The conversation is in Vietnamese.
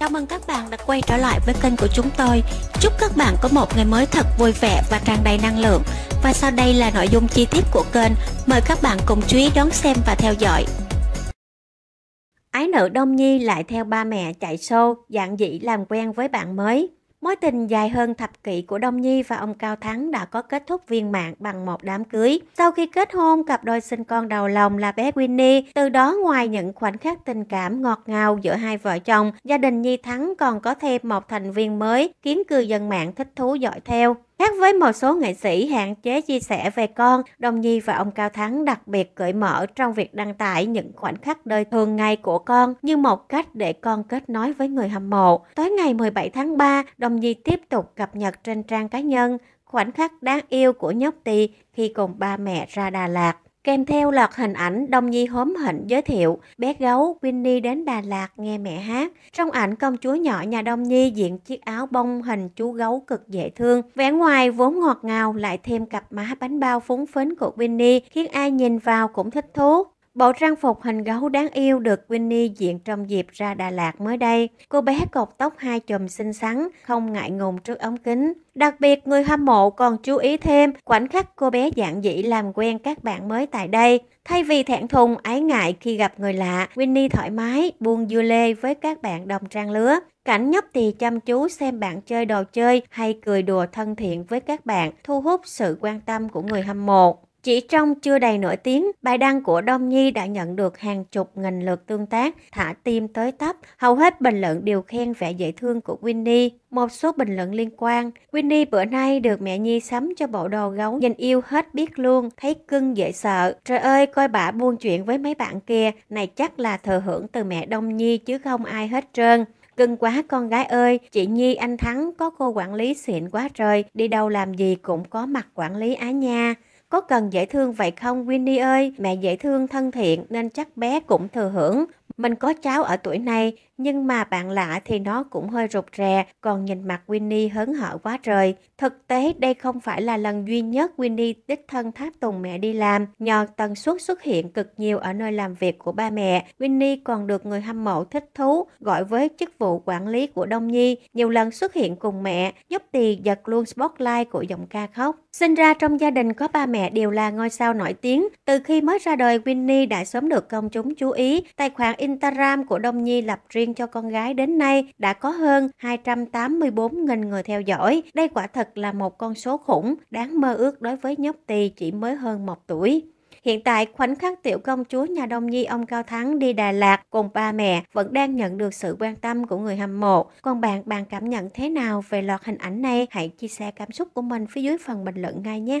Cảm ơn các bạn đã quay trở lại với kênh của chúng tôi. Chúc các bạn có một ngày mới thật vui vẻ và tràn đầy năng lượng. Và sau đây là nội dung chi tiết của kênh. Mời các bạn cùng chú ý đón xem và theo dõi. Ái nữ Đông Nhi lại theo ba mẹ chạy show, dạng dĩ làm quen với bạn mới. Mối tình dài hơn thập kỷ của Đông Nhi và ông Cao Thắng đã có kết thúc viên mãn bằng một đám cưới. Sau khi kết hôn, cặp đôi sinh con đầu lòng là bé Winnie. Từ đó ngoài những khoảnh khắc tình cảm ngọt ngào giữa hai vợ chồng, gia đình Nhi Thắng còn có thêm một thành viên mới khiến cư dân mạng thích thú dõi theo. Khác với một số nghệ sĩ hạn chế chia sẻ về con, Đông Nhi và ông Cao Thắng đặc biệt cởi mở trong việc đăng tải những khoảnh khắc đời thường ngày của con như một cách để con kết nối với người hâm mộ. Tối ngày 17 tháng 3, Đông Nhi tiếp tục cập nhật trên trang cá nhân khoảnh khắc đáng yêu của nhóc Tì khi cùng ba mẹ ra Đà Lạt kèm theo loạt hình ảnh Đông Nhi hóm hỉnh giới thiệu bé gấu Winnie đến Đà Lạt nghe mẹ hát. Trong ảnh công chúa nhỏ nhà Đông Nhi diện chiếc áo bông hình chú gấu cực dễ thương. Vẻ ngoài vốn ngọt ngào lại thêm cặp má bánh bao phúng phính của Winnie khiến ai nhìn vào cũng thích thú. Bộ trang phục hình gấu đáng yêu được Winnie diện trong dịp ra Đà Lạt mới đây. Cô bé cột tóc hai chùm xinh xắn, không ngại ngùng trước ống kính. Đặc biệt, người hâm mộ còn chú ý thêm khoảnh khắc cô bé dạng dĩ làm quen các bạn mới tại đây. Thay vì thẹn thùng, ái ngại khi gặp người lạ, Winnie thoải mái, buông du lê với các bạn đồng trang lứa. Cảnh nhóc thì chăm chú xem bạn chơi đồ chơi hay cười đùa thân thiện với các bạn thu hút sự quan tâm của người hâm mộ. Chỉ trong chưa đầy nổi tiếng, bài đăng của Đông Nhi đã nhận được hàng chục nghìn lượt tương tác, thả tim tới tấp. Hầu hết bình luận đều khen vẻ dễ thương của Winnie. Một số bình luận liên quan, Winnie bữa nay được mẹ Nhi sắm cho bộ đồ gấu, nhìn yêu hết biết luôn, thấy cưng dễ sợ. Trời ơi, coi bà buôn chuyện với mấy bạn kia, này chắc là thừa hưởng từ mẹ Đông Nhi chứ không ai hết trơn. Cưng quá con gái ơi, chị Nhi anh Thắng có cô quản lý xịn quá trời, đi đâu làm gì cũng có mặt quản lý á nha. Có cần dễ thương vậy không Winnie ơi? Mẹ dễ thương thân thiện nên chắc bé cũng thừa hưởng. Mình có cháu ở tuổi này, nhưng mà bạn lạ thì nó cũng hơi rụt rè, còn nhìn mặt Winnie hớn hở quá trời. Thực tế đây không phải là lần duy nhất Winnie đích thân tháp tùng mẹ đi làm, nhờ tần suất xuất hiện cực nhiều ở nơi làm việc của ba mẹ. Winnie còn được người hâm mộ thích thú, gọi với chức vụ quản lý của Đông Nhi, nhiều lần xuất hiện cùng mẹ, giúp tì giật luôn spotlight của giọng ca khóc. Sinh ra trong gia đình có ba mẹ mẹ đều là ngôi sao nổi tiếng. Từ khi mới ra đời, Winnie đã sớm được công chúng chú ý. Tài khoản Instagram của Đông Nhi lập riêng cho con gái đến nay đã có hơn 284.000 người theo dõi. Đây quả thật là một con số khủng, đáng mơ ước đối với nhóc tỳ chỉ mới hơn một tuổi. Hiện tại, khoảnh khắc tiểu công chúa nhà Đông Nhi ông Cao Thắng đi Đà Lạt cùng ba mẹ vẫn đang nhận được sự quan tâm của người hâm mộ. Còn bạn, bạn cảm nhận thế nào về loạt hình ảnh này? Hãy chia sẻ cảm xúc của mình phía dưới phần bình luận ngay nhé!